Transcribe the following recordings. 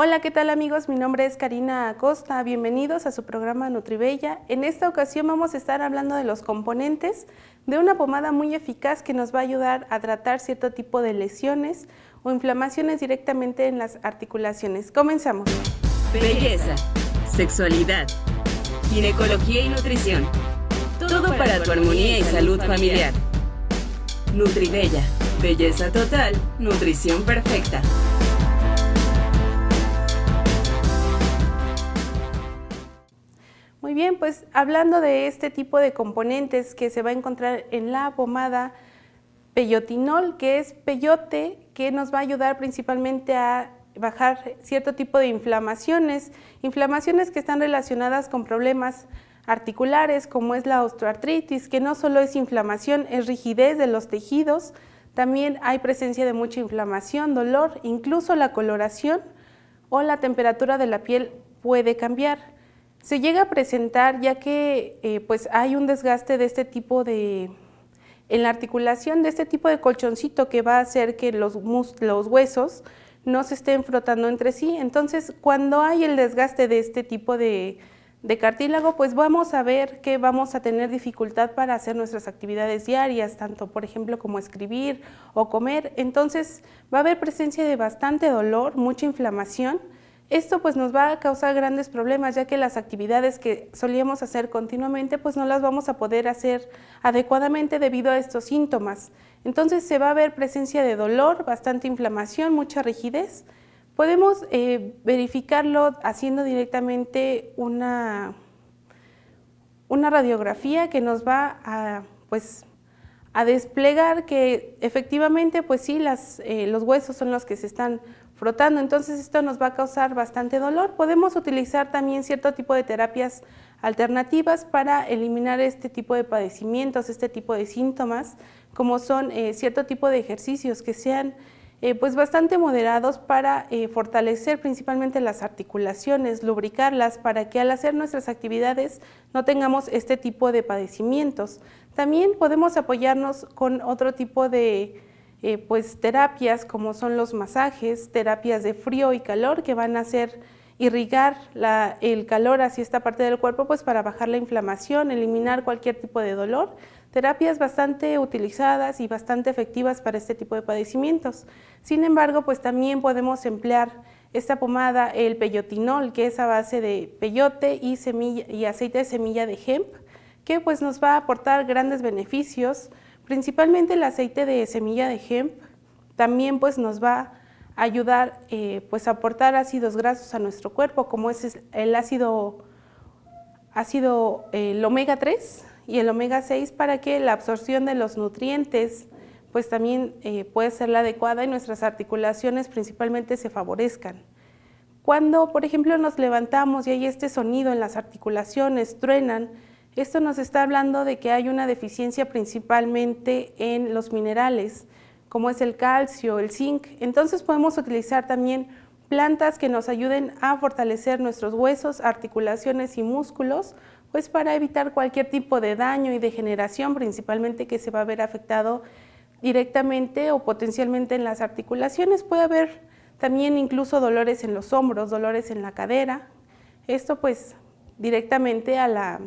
Hola, ¿qué tal amigos? Mi nombre es Karina Acosta. Bienvenidos a su programa Nutribella. En esta ocasión vamos a estar hablando de los componentes de una pomada muy eficaz que nos va a ayudar a tratar cierto tipo de lesiones o inflamaciones directamente en las articulaciones. Comenzamos. Belleza, sexualidad, ginecología y nutrición. Todo, para tu armonía y salud familiar. Nutribella, belleza total, nutrición perfecta. bien, pues hablando de este tipo de componentes que se va a encontrar en la pomada peyotinol, que es peyote, que nos va a ayudar principalmente a bajar cierto tipo de inflamaciones, inflamaciones que están relacionadas con problemas articulares como es la osteoartritis, que no solo es inflamación, es rigidez de los tejidos, también hay presencia de mucha inflamación, dolor, incluso la coloración o la temperatura de la piel puede cambiar. Se llega a presentar ya que eh, pues hay un desgaste de este tipo de, en la articulación de este tipo de colchoncito que va a hacer que los, los huesos no se estén frotando entre sí. Entonces, cuando hay el desgaste de este tipo de, de cartílago, pues vamos a ver que vamos a tener dificultad para hacer nuestras actividades diarias, tanto por ejemplo como escribir o comer. Entonces va a haber presencia de bastante dolor, mucha inflamación esto pues nos va a causar grandes problemas ya que las actividades que solíamos hacer continuamente pues no las vamos a poder hacer adecuadamente debido a estos síntomas. Entonces se va a ver presencia de dolor, bastante inflamación, mucha rigidez. Podemos eh, verificarlo haciendo directamente una, una radiografía que nos va a pues a desplegar que efectivamente pues sí las, eh, los huesos son los que se están frotando. Entonces esto nos va a causar bastante dolor. Podemos utilizar también cierto tipo de terapias alternativas para eliminar este tipo de padecimientos, este tipo de síntomas, como son eh, cierto tipo de ejercicios que sean eh, pues bastante moderados para eh, fortalecer principalmente las articulaciones, lubricarlas para que al hacer nuestras actividades no tengamos este tipo de padecimientos. También podemos apoyarnos con otro tipo de eh, pues terapias como son los masajes, terapias de frío y calor que van a hacer irrigar el calor hacia esta parte del cuerpo pues para bajar la inflamación, eliminar cualquier tipo de dolor. Terapias bastante utilizadas y bastante efectivas para este tipo de padecimientos. Sin embargo, pues también podemos emplear esta pomada, el peyotinol, que es a base de peyote y, y aceite de semilla de hemp, que pues nos va a aportar grandes beneficios Principalmente el aceite de semilla de hemp también pues nos va a ayudar eh, pues a aportar ácidos grasos a nuestro cuerpo como es el ácido, ácido eh, el omega 3 y el omega 6 para que la absorción de los nutrientes pues también pueda eh, puede ser la adecuada y nuestras articulaciones principalmente se favorezcan. Cuando, por ejemplo, nos levantamos y hay este sonido en las articulaciones, truenan, esto nos está hablando de que hay una deficiencia principalmente en los minerales, como es el calcio, el zinc. Entonces podemos utilizar también plantas que nos ayuden a fortalecer nuestros huesos, articulaciones y músculos, pues para evitar cualquier tipo de daño y degeneración, principalmente que se va a ver afectado directamente o potencialmente en las articulaciones. Puede haber también incluso dolores en los hombros, dolores en la cadera. Esto pues directamente a la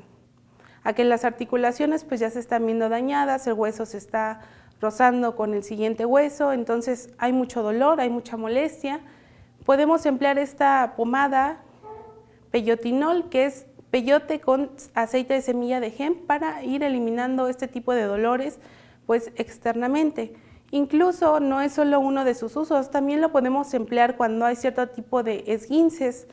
a que las articulaciones pues ya se están viendo dañadas, el hueso se está rozando con el siguiente hueso, entonces hay mucho dolor, hay mucha molestia. Podemos emplear esta pomada peyotinol, que es peyote con aceite de semilla de hemp para ir eliminando este tipo de dolores pues externamente. Incluso no es solo uno de sus usos, también lo podemos emplear cuando hay cierto tipo de esguinces,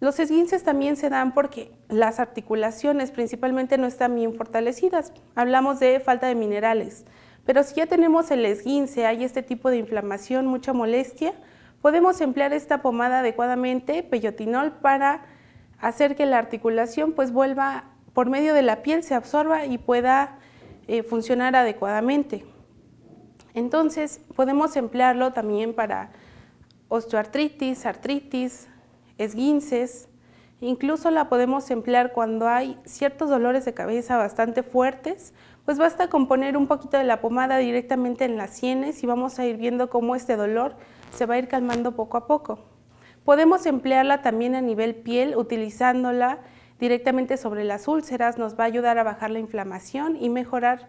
los esguinces también se dan porque las articulaciones principalmente no están bien fortalecidas. Hablamos de falta de minerales, pero si ya tenemos el esguince, hay este tipo de inflamación, mucha molestia, podemos emplear esta pomada adecuadamente, peyotinol, para hacer que la articulación pues vuelva por medio de la piel, se absorba y pueda eh, funcionar adecuadamente. Entonces podemos emplearlo también para osteoartritis, artritis, esguinces, incluso la podemos emplear cuando hay ciertos dolores de cabeza bastante fuertes, pues basta con poner un poquito de la pomada directamente en las sienes y vamos a ir viendo cómo este dolor se va a ir calmando poco a poco. Podemos emplearla también a nivel piel utilizándola directamente sobre las úlceras, nos va a ayudar a bajar la inflamación y mejorar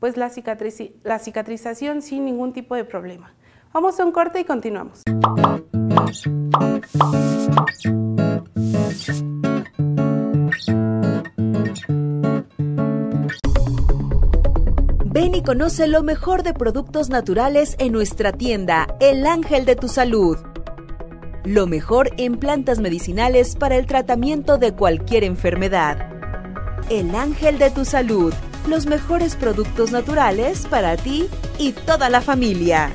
pues la, cicatriz la cicatrización sin ningún tipo de problema. Vamos a un corte y continuamos. Ven y conoce lo mejor de productos naturales en nuestra tienda, El Ángel de tu Salud. Lo mejor en plantas medicinales para el tratamiento de cualquier enfermedad. El Ángel de tu Salud, los mejores productos naturales para ti y toda la familia.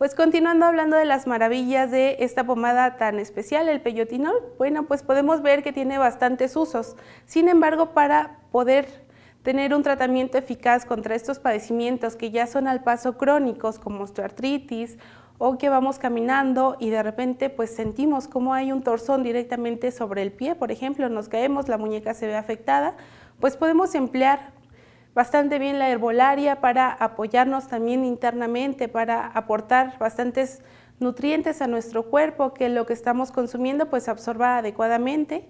Pues continuando hablando de las maravillas de esta pomada tan especial, el peyotinol, bueno, pues podemos ver que tiene bastantes usos. Sin embargo, para poder tener un tratamiento eficaz contra estos padecimientos que ya son al paso crónicos como osteoartritis o que vamos caminando y de repente pues sentimos como hay un torzón directamente sobre el pie, por ejemplo, nos caemos, la muñeca se ve afectada, pues podemos emplear bastante bien la herbolaria para apoyarnos también internamente, para aportar bastantes nutrientes a nuestro cuerpo que lo que estamos consumiendo pues absorba adecuadamente.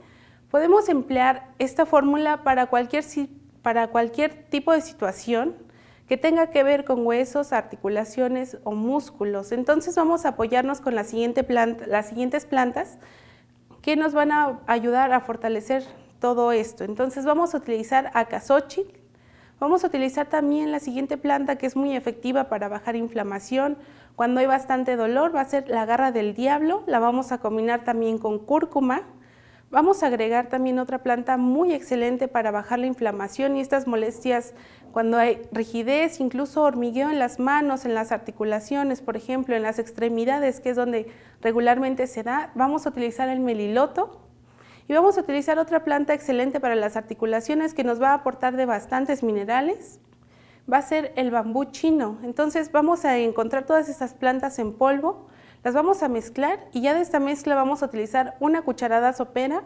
Podemos emplear esta fórmula para cualquier, para cualquier tipo de situación que tenga que ver con huesos, articulaciones o músculos. Entonces vamos a apoyarnos con la siguiente las siguientes plantas que nos van a ayudar a fortalecer todo esto. Entonces vamos a utilizar acazochi Vamos a utilizar también la siguiente planta que es muy efectiva para bajar inflamación. Cuando hay bastante dolor va a ser la garra del diablo, la vamos a combinar también con cúrcuma. Vamos a agregar también otra planta muy excelente para bajar la inflamación y estas molestias cuando hay rigidez, incluso hormigueo en las manos, en las articulaciones, por ejemplo, en las extremidades, que es donde regularmente se da. Vamos a utilizar el meliloto, y vamos a utilizar otra planta excelente para las articulaciones que nos va a aportar de bastantes minerales. Va a ser el bambú chino. Entonces vamos a encontrar todas estas plantas en polvo, las vamos a mezclar y ya de esta mezcla vamos a utilizar una cucharada sopera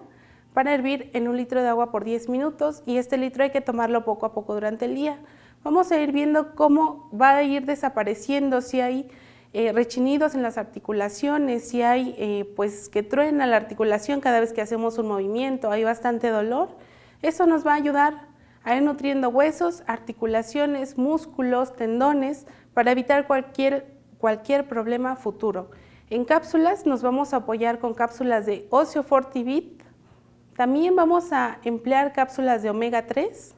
para hervir en un litro de agua por 10 minutos y este litro hay que tomarlo poco a poco durante el día. Vamos a ir viendo cómo va a ir desapareciendo, si hay eh, rechinidos en las articulaciones, si hay eh, pues que truena la articulación cada vez que hacemos un movimiento, hay bastante dolor, eso nos va a ayudar a ir nutriendo huesos, articulaciones, músculos, tendones para evitar cualquier, problema futuro. En cápsulas nos vamos a apoyar con cápsulas de 40 También vamos a emplear cápsulas de omega 3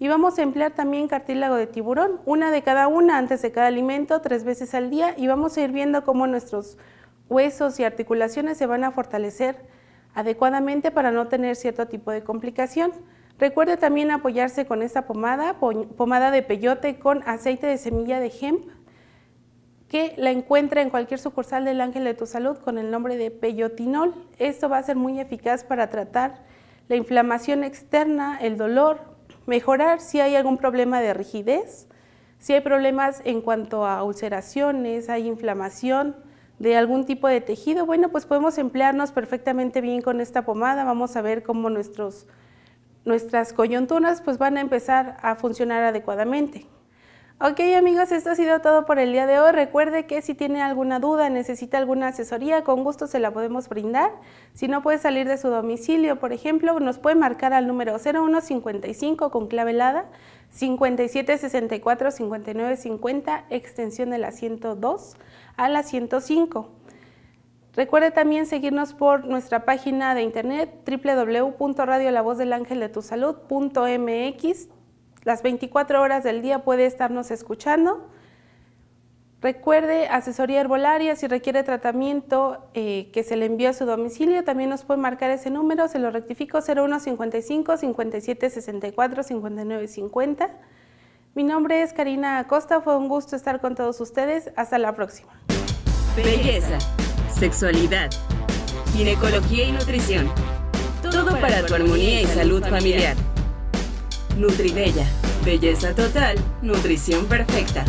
y vamos a emplear también cartílago de tiburón, una de cada una antes de cada alimento, tres veces al día y vamos a ir viendo cómo nuestros huesos y articulaciones se van a fortalecer adecuadamente para no tener cierto tipo de complicación. Recuerde también apoyarse con esta pomada, pomada de peyote con aceite de semilla de hemp, que la encuentra en cualquier sucursal del Ángel de tu Salud con el nombre de peyotinol. Esto va a ser muy eficaz para tratar la inflamación externa, el dolor, mejorar si hay algún problema de rigidez, si hay problemas en cuanto a ulceraciones, hay inflamación de algún tipo de tejido, bueno, pues podemos emplearnos perfectamente bien con esta pomada. Vamos a ver cómo nuestras coyunturas pues van a empezar a funcionar adecuadamente. Ok amigos, esto ha sido todo por el día de hoy. Recuerde que si tiene alguna duda, necesita alguna asesoría, con gusto se la podemos brindar. Si no puede salir de su domicilio, por ejemplo, nos puede marcar al número 0155 con clave helada 5764-5950, extensión de la 102 a la 105. Recuerde también seguirnos por nuestra página de internet salud.mx las 24 horas del día puede estarnos escuchando. Recuerde, asesoría herbolaria, si requiere tratamiento eh, que se le envíe a su domicilio, también nos puede marcar ese número, se lo rectifico, 0155 5764 5950 Mi nombre es Karina Acosta, fue un gusto estar con todos ustedes, hasta la próxima. Belleza, sexualidad, ginecología y nutrición, todo para tu armonía y salud familiar. Nutribella, belleza total, nutrición perfecta.